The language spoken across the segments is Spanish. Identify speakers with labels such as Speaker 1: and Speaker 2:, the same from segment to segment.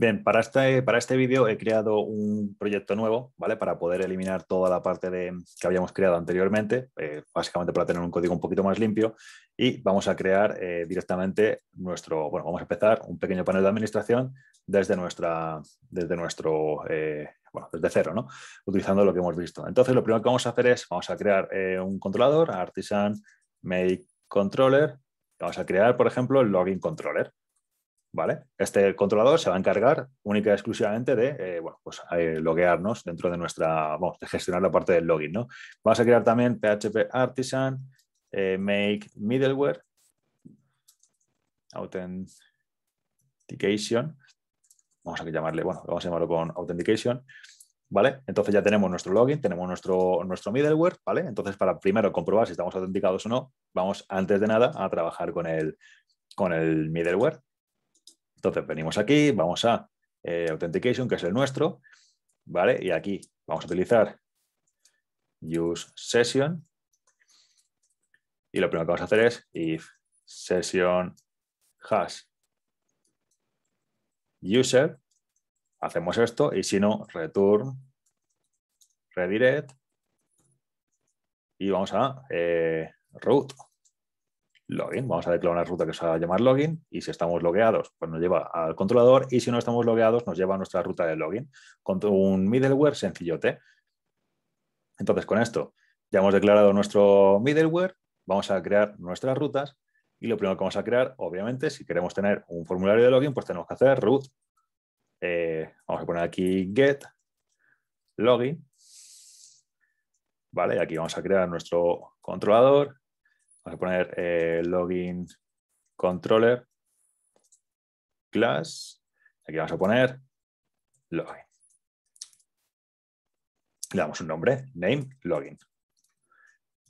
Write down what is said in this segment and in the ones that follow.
Speaker 1: Bien, para este, para este vídeo he creado un proyecto nuevo, ¿vale? Para poder eliminar toda la parte de, que habíamos creado anteriormente, eh, básicamente para tener un código un poquito más limpio y vamos a crear eh, directamente nuestro, bueno, vamos a empezar un pequeño panel de administración desde nuestra, desde nuestro, eh, bueno, desde cero, ¿no? Utilizando lo que hemos visto. Entonces, lo primero que vamos a hacer es, vamos a crear un controlador, artisan make controller, vamos a crear, por ejemplo, el login controller, ¿vale? Este controlador se va a encargar única y exclusivamente de, eh, bueno, pues eh, loguearnos dentro de nuestra, vamos, de gestionar la parte del login, ¿no? Vamos a crear también PHP Artisan, eh, Make Middleware, Authentication, vamos a llamarle, bueno, vamos a llamarlo con Authentication, ¿vale? Entonces ya tenemos nuestro login, tenemos nuestro, nuestro middleware, ¿vale? Entonces para primero comprobar si estamos autenticados o no, vamos antes de nada a trabajar con el, con el middleware, entonces venimos aquí, vamos a eh, Authentication, que es el nuestro, ¿vale? Y aquí vamos a utilizar use session. Y lo primero que vamos a hacer es if session has user, hacemos esto y si no, return redirect y vamos a eh, root login. Vamos a declarar una ruta que se va a llamar login y si estamos logueados, pues nos lleva al controlador y si no estamos logueados, nos lleva a nuestra ruta de login con un middleware sencillote. Entonces, con esto ya hemos declarado nuestro middleware, vamos a crear nuestras rutas y lo primero que vamos a crear, obviamente, si queremos tener un formulario de login, pues tenemos que hacer root. Eh, vamos a poner aquí get login. Vale, aquí vamos a crear nuestro controlador a poner eh, login controller class. Aquí vamos a poner login. Le damos un nombre, name, login.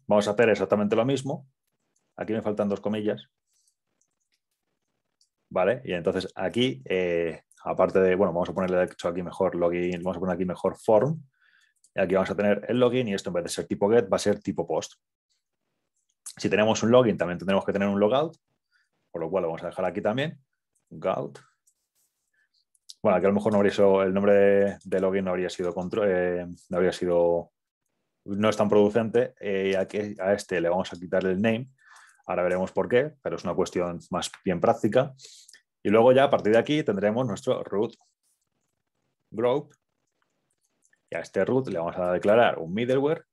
Speaker 1: Vamos a hacer exactamente lo mismo. Aquí me faltan dos comillas. Vale, y entonces aquí, eh, aparte de, bueno, vamos a ponerle de hecho aquí mejor login, vamos a poner aquí mejor form. y Aquí vamos a tener el login y esto en vez de ser tipo get va a ser tipo post. Si tenemos un login, también tendremos que tener un logout, por lo cual lo vamos a dejar aquí también. Logout. Bueno, aquí a lo mejor no habría el nombre de, login no habría sido, control, eh, no habría sido, no es tan producente. Eh, y aquí, a este le vamos a quitar el name. Ahora veremos por qué, pero es una cuestión más bien práctica. Y luego ya a partir de aquí tendremos nuestro root group. Y a este root le vamos a declarar un middleware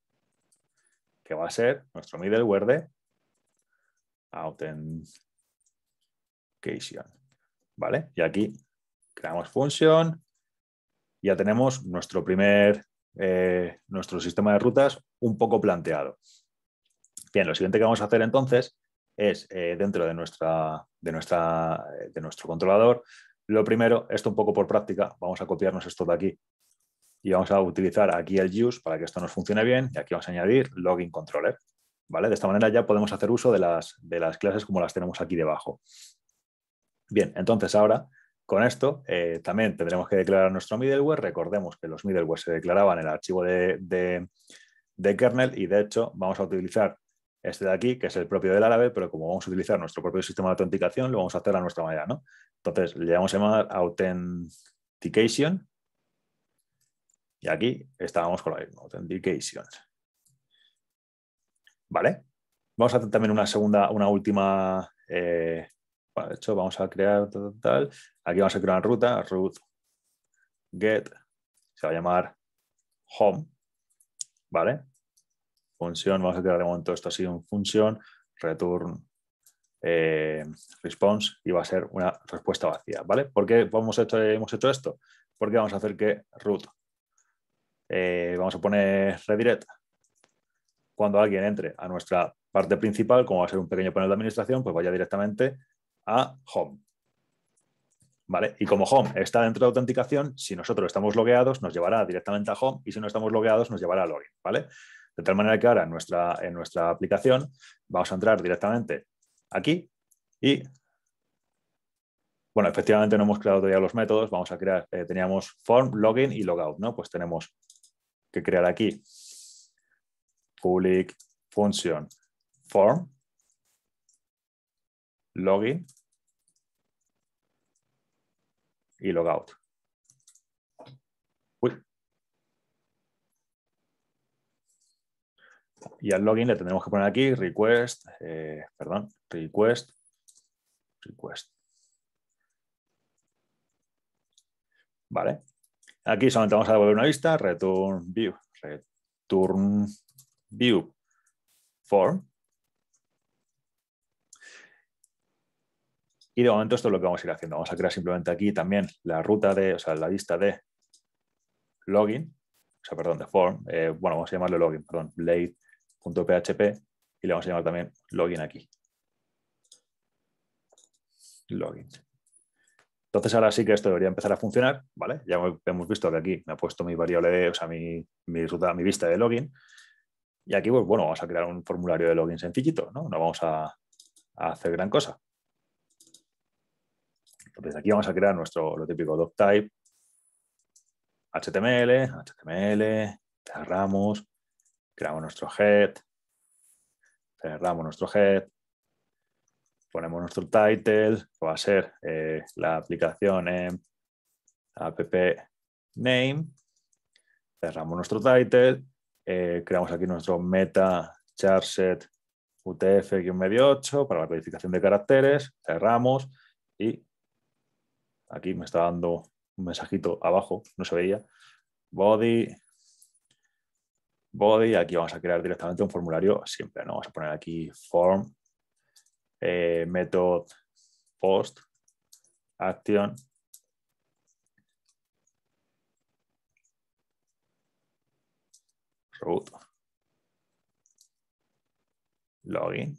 Speaker 1: que va a ser nuestro middleware de authentication. ¿Vale? Y aquí creamos función. Ya tenemos nuestro primer, eh, nuestro sistema de rutas un poco planteado. Bien, lo siguiente que vamos a hacer entonces es eh, dentro de, nuestra, de, nuestra, eh, de nuestro controlador, lo primero, esto un poco por práctica, vamos a copiarnos esto de aquí y vamos a utilizar aquí el use para que esto nos funcione bien y aquí vamos a añadir login controller. De esta manera ya podemos hacer uso de las, clases como las tenemos aquí debajo. Bien, entonces ahora con esto eh, también tendremos que declarar nuestro middleware. Recordemos que los middleware se declaraban en el archivo de, kernel y de hecho vamos a utilizar este de aquí, que es el propio del árabe, pero como vamos a utilizar nuestro propio sistema de autenticación, lo vamos a hacer a nuestra manera. Entonces le vamos a llamar authentication y aquí estábamos con la misma authentication. Vale. Vamos a hacer también una segunda, una última. Eh, de hecho, vamos a crear tal, Aquí vamos a crear una ruta, root get, se va a llamar home. Vale. Función, vamos a crear de momento esto así, en función, return eh, response y va a ser una respuesta vacía. ¿vale? ¿Por qué hemos hecho, esto? Porque vamos a hacer que root. Eh, vamos a poner redirect cuando alguien entre a nuestra parte principal, como va a ser un pequeño panel de administración, pues vaya directamente a Home. ¿Vale? Y como Home está dentro de autenticación, si nosotros estamos logueados, nos llevará directamente a Home y si no estamos logueados, nos llevará a Login. ¿vale? De tal manera que ahora en nuestra, en nuestra aplicación vamos a entrar directamente aquí y bueno, efectivamente no hemos creado todavía los métodos, vamos a crear, eh, teníamos form, login y logout, ¿no? Pues tenemos que crear aquí public function form login y logout. Y al login le tendremos que poner aquí request, eh, perdón, request, request. Vale. Aquí solamente vamos a devolver una vista, return view, return view form. Y de momento esto es lo que vamos a ir haciendo. Vamos a crear simplemente aquí también la ruta de, o sea, la vista de login, o sea, perdón, de form. Eh, bueno, vamos a llamarle login, perdón, blade.php y le vamos a llamar también login aquí. Login. Entonces ahora sí que esto debería empezar a funcionar, ¿vale? Ya hemos visto que aquí me ha puesto mi variable, o sea, mi, mi ruta, mi vista de login. Y aquí, pues bueno, vamos a crear un formulario de login sencillito, ¿no? No vamos a, hacer gran cosa. Entonces aquí vamos a crear nuestro, lo típico .doctype, HTML, HTML, cerramos, creamos nuestro head, cerramos nuestro head, ponemos nuestro title, que va a ser eh, la aplicación app name, cerramos nuestro title eh, creamos aquí nuestro meta charset UTF-8 para la codificación de caracteres, cerramos y aquí me está dando un mensajito abajo, no se veía, body, body, aquí vamos a crear directamente un formulario siempre ¿no? vamos a poner aquí form, eh, method post, action root login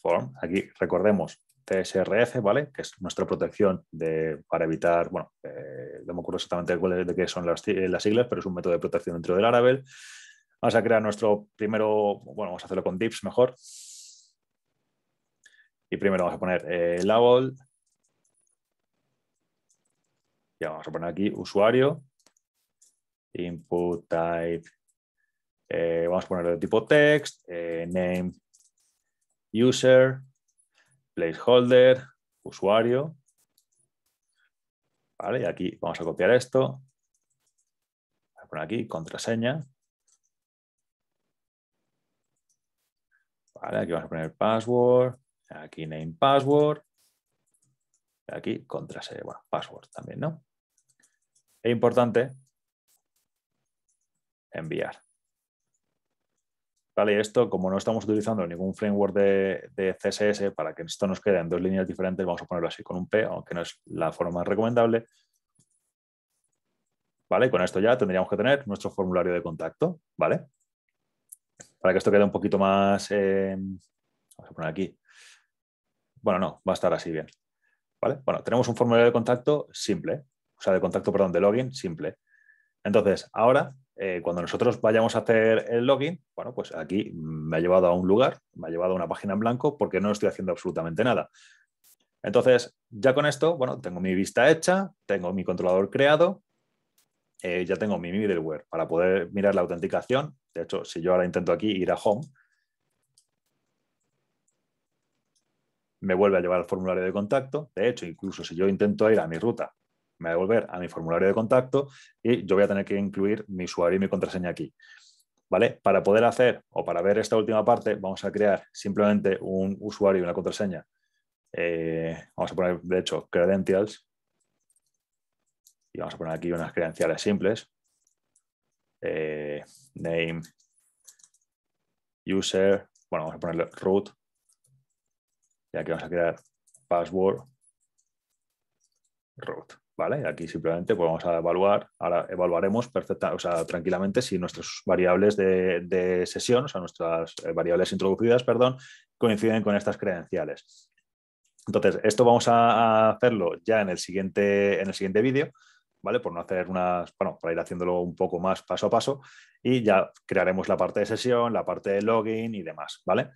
Speaker 1: form. Aquí recordemos TSRF, ¿vale? Que es nuestra protección de, para evitar, bueno, eh, no me acuerdo exactamente de qué son eh, las, siglas, pero es un método de protección dentro del Arabel Vamos a crear nuestro primero, bueno, vamos a hacerlo con dips mejor. Y primero vamos a poner el eh, label. Y vamos a poner aquí usuario input type, eh, vamos a poner de tipo text, eh, name, user, placeholder, usuario. Vale, y aquí vamos a copiar esto. Voy a poner aquí contraseña. Vale, aquí vamos a poner password, aquí name password, aquí contraseña, bueno, password también, ¿no? Es importante enviar. Vale, esto, como no estamos utilizando ningún framework de, CSS, para que esto nos quede en dos líneas diferentes, vamos a ponerlo así con un P, aunque no es la forma más recomendable. Vale, con esto ya tendríamos que tener nuestro formulario de contacto, ¿vale? Para que esto quede un poquito más... Eh, vamos a poner aquí. Bueno, no, va a estar así bien. ¿Vale? Bueno, tenemos un formulario de contacto simple, o sea, de contacto, perdón, de login simple. Entonces, ahora, eh, cuando nosotros vayamos a hacer el login, bueno, pues aquí me ha llevado a un lugar, me ha llevado a una página en blanco porque no estoy haciendo absolutamente nada. Entonces, ya con esto, bueno, tengo mi vista hecha, tengo mi controlador creado, eh, ya tengo mi middleware para poder mirar la autenticación. De hecho, si yo ahora intento aquí ir a Home, me vuelve a llevar al formulario de contacto. De hecho, incluso si yo intento ir a mi ruta me va a devolver a mi formulario de contacto y yo voy a tener que incluir mi usuario y mi contraseña aquí. ¿Vale? Para poder hacer o para ver esta última parte, vamos a crear simplemente un usuario y una contraseña. Eh, vamos a poner, de hecho, credentials. Y vamos a poner aquí unas credenciales simples. Eh, name, user, bueno, vamos a ponerle root. Y aquí vamos a crear password root. ¿vale? Aquí simplemente pues, vamos a evaluar, ahora evaluaremos tranquilamente si nuestras variables de, de, sesión, o sea, nuestras eh, variables introducidas, perdón, coinciden con estas credenciales. Entonces, esto vamos a hacerlo ya en el siguiente, en el siguiente vídeo, ¿vale? Por no hacer unas, bueno, para ir haciéndolo un poco más paso a paso y ya crearemos la parte de sesión, la parte de login y demás, ¿vale?